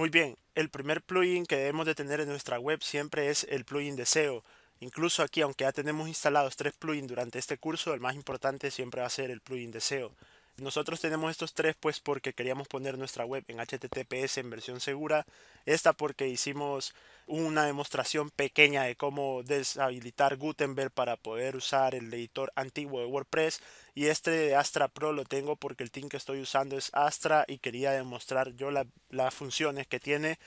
Muy bien, el primer plugin que debemos de tener en nuestra web siempre es el plugin de SEO. Incluso aquí, aunque ya tenemos instalados tres plugins durante este curso, el más importante siempre va a ser el plugin de SEO. Nosotros tenemos estos tres pues porque queríamos poner nuestra web en HTTPS en versión segura. Esta porque hicimos una demostración pequeña de cómo deshabilitar Gutenberg para poder usar el editor antiguo de WordPress. Y este de Astra Pro lo tengo porque el team que estoy usando es Astra y quería demostrar yo las funciones que tiene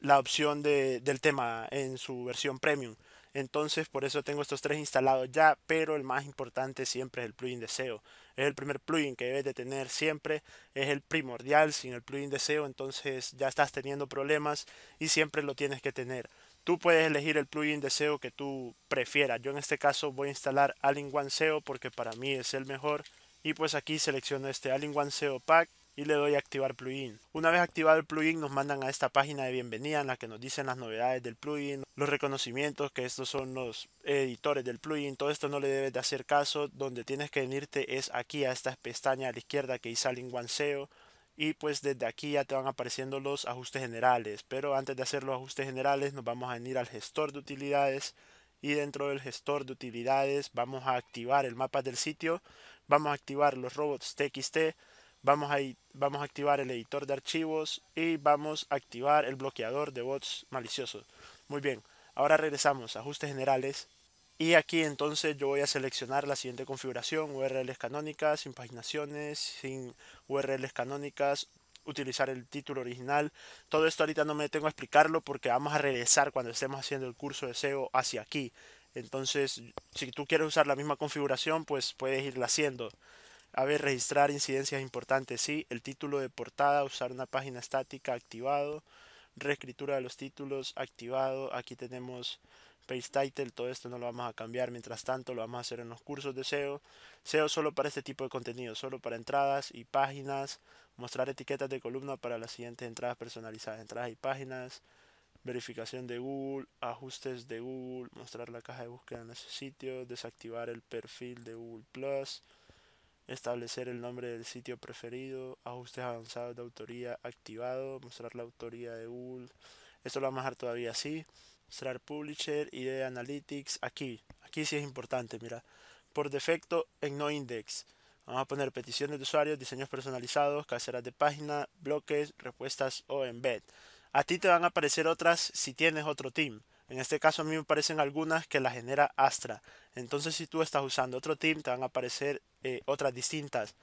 la opción del tema en su versión premium. Entonces por eso tengo estos tres instalados ya, pero el más importante siempre es el plugin de SEO es el primer plugin que debes de tener siempre, es el primordial, sin el plugin de SEO entonces ya estás teniendo problemas y siempre lo tienes que tener. Tú puedes elegir el plugin de SEO que tú prefieras. Yo en este caso voy a instalar all one SEO porque para mí es el mejor. Y pues aquí selecciono este all one SEO Pack y le doy a activar plugin. Una vez activado el plugin nos mandan a esta página de bienvenida en la que nos dicen las novedades del plugin, los reconocimientos que estos son los editores del plugin, todo esto no le debes de hacer caso, donde tienes que venirte es aquí a esta pestaña a la izquierda que dice Alinguan SEO y pues desde aquí ya te van apareciendo los ajustes generales, pero antes de hacer los ajustes generales nos vamos a venir al gestor de utilidades y dentro del gestor de utilidades vamos a activar el mapa del sitio, vamos a activar los robots txt Vamos a, vamos a activar el editor de archivos y vamos a activar el bloqueador de bots maliciosos. Muy bien, ahora regresamos a ajustes generales. Y aquí entonces yo voy a seleccionar la siguiente configuración, URLs canónicas, sin paginaciones, sin URLs canónicas, utilizar el título original. Todo esto ahorita no me tengo a explicarlo porque vamos a regresar cuando estemos haciendo el curso de SEO hacia aquí. Entonces, si tú quieres usar la misma configuración, pues puedes irla haciendo. A ver, registrar incidencias importantes, sí. El título de portada, usar una página estática activado. Reescritura de los títulos activado. Aquí tenemos page title, todo esto no lo vamos a cambiar. Mientras tanto, lo vamos a hacer en los cursos de SEO. SEO solo para este tipo de contenido, solo para entradas y páginas. Mostrar etiquetas de columna para las siguientes entradas personalizadas. Entradas y páginas. Verificación de Google, ajustes de Google, mostrar la caja de búsqueda en ese sitio, desactivar el perfil de Google Plus, establecer el nombre del sitio preferido, ajustes avanzados de autoría activado, mostrar la autoría de Google. Esto lo vamos a dejar todavía así. Mostrar Publisher, ID Analytics. Aquí, aquí sí es importante, mira. Por defecto en no index. Vamos a poner peticiones de usuarios, diseños personalizados, caseras de página, bloques, respuestas o embed. A ti te van a aparecer otras si tienes otro team. En este caso a mí me parecen algunas que las genera Astra. Entonces si tú estás usando otro team te van a aparecer eh, otras distintas.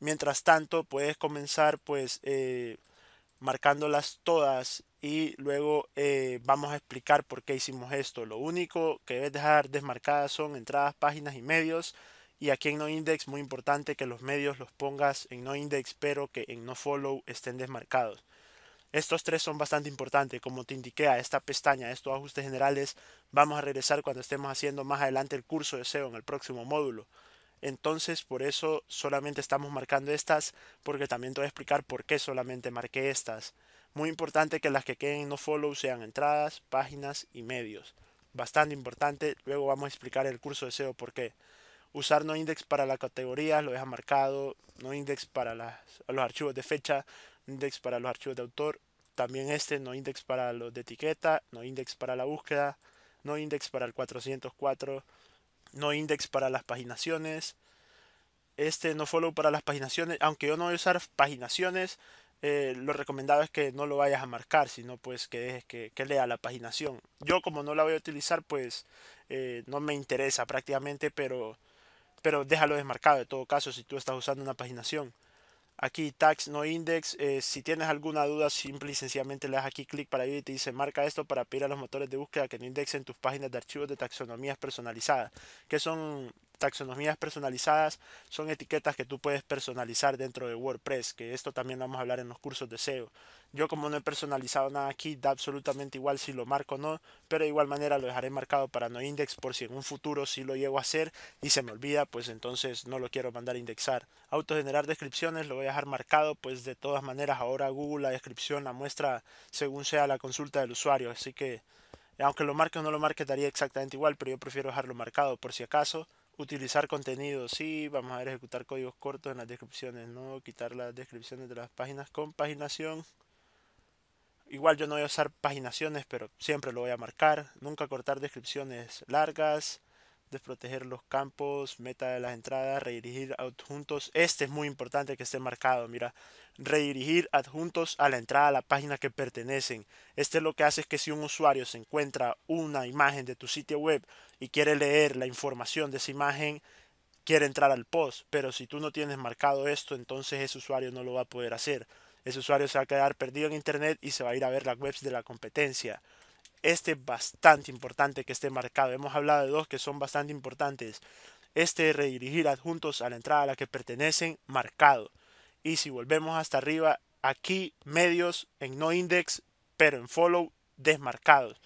Mientras tanto puedes comenzar pues eh, marcándolas todas y luego eh, vamos a explicar por qué hicimos esto. Lo único que debes dejar desmarcadas son entradas, páginas y medios. Y aquí en NoIndex muy importante que los medios los pongas en NoIndex pero que en NoFollow estén desmarcados. Estos tres son bastante importantes, como te indiqué a esta pestaña, estos ajustes generales, vamos a regresar cuando estemos haciendo más adelante el curso de SEO en el próximo módulo. Entonces, por eso solamente estamos marcando estas, porque también te voy a explicar por qué solamente marqué estas. Muy importante que las que queden en no follow sean entradas, páginas y medios. Bastante importante, luego vamos a explicar el curso de SEO por qué. Usar no index para la categorías, lo deja marcado, no index para los archivos de fecha, index para los archivos de autor, también este, no index para los de etiqueta, no index para la búsqueda, no index para el 404, no index para las paginaciones, este no follow para las paginaciones, aunque yo no voy a usar paginaciones, eh, lo recomendado es que no lo vayas a marcar, sino pues que dejes que, lea la paginación. Yo como no la voy a utilizar, pues eh, no me interesa prácticamente, pero, pero déjalo desmarcado en todo caso si tú estás usando una paginación. Aquí tax no index. Eh, si tienes alguna duda, simple y sencillamente le das aquí clic para ir y te dice marca esto para pedir a los motores de búsqueda que no indexen tus páginas de archivos de taxonomías personalizadas, que son taxonomías personalizadas son etiquetas que tú puedes personalizar dentro de WordPress, que esto también vamos a hablar en los cursos de SEO. Yo como no he personalizado nada aquí, da absolutamente igual si lo marco o no, pero de igual manera lo dejaré marcado para no index por si en un futuro sí lo llego a hacer y se me olvida, pues entonces no lo quiero mandar a indexar. Autogenerar descripciones lo voy a dejar marcado, pues de todas maneras ahora Google la descripción la muestra según sea la consulta del usuario, así que aunque lo marque o no lo marque daría exactamente igual, pero yo prefiero dejarlo marcado por si acaso utilizar contenido, sí, vamos a ver ejecutar códigos cortos en las descripciones, no quitar las descripciones de las páginas con paginación. Igual yo no voy a usar paginaciones, pero siempre lo voy a marcar. Nunca cortar descripciones largas desproteger los campos, meta de las entradas, redirigir adjuntos. Este es muy importante que esté marcado, mira, redirigir adjuntos a la entrada a la página que pertenecen. Este lo que hace es que si un usuario se encuentra una imagen de tu sitio web y quiere leer la información de esa imagen, quiere entrar al post, pero si tú no tienes marcado esto, entonces ese usuario no lo va a poder hacer. Ese usuario se va a quedar perdido en internet y se va a ir a ver las webs de la competencia. Este bastante importante que esté marcado. Hemos hablado de dos que son bastante importantes. Este redirigir adjuntos a la entrada a la que pertenecen marcado. Y si volvemos hasta arriba, aquí medios en no index, pero en follow desmarcados.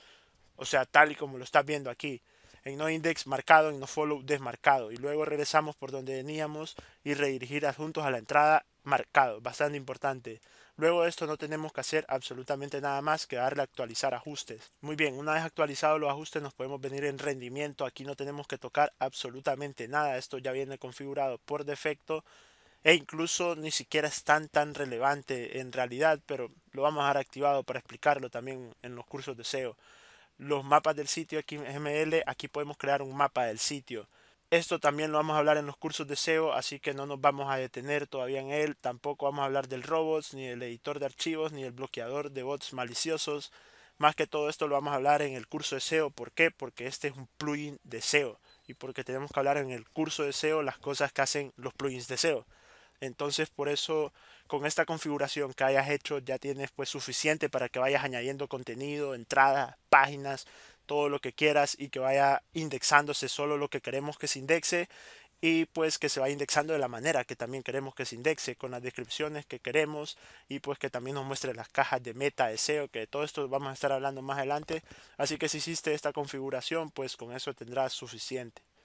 O sea, tal y como lo estás viendo aquí. En no index marcado, en no follow desmarcado. Y luego regresamos por donde veníamos y redirigir adjuntos a la entrada marcado. Bastante importante. Luego de esto no tenemos que hacer absolutamente nada más que darle a actualizar ajustes. Muy bien, una vez actualizados los ajustes nos podemos venir en rendimiento. Aquí no tenemos que tocar absolutamente nada. Esto ya viene configurado por defecto e incluso ni siquiera es tan tan relevante en realidad, pero lo vamos a dar activado para explicarlo también en los cursos de SEO. Los mapas del sitio aquí en aquí podemos crear un mapa del sitio esto también lo vamos a hablar en los cursos de SEO, así que no nos vamos a detener todavía en él. Tampoco vamos a hablar del robots, ni del editor de archivos, ni del bloqueador de bots maliciosos. Más que todo esto lo vamos a hablar en el curso de SEO. ¿Por qué? Porque este es un plugin de SEO y porque tenemos que hablar en el curso de SEO las cosas que hacen los plugins de SEO. Entonces, por eso, con esta configuración que hayas hecho, ya tienes pues suficiente para que vayas añadiendo contenido, entradas, páginas, todo lo que quieras y que vaya indexándose solo lo que queremos que se indexe y pues que se vaya indexando de la manera que también queremos que se indexe, con las descripciones que queremos y pues que también nos muestre las cajas de meta, de SEO, que de todo esto vamos a estar hablando más adelante. Así que si hiciste esta configuración, pues con eso tendrás suficiente.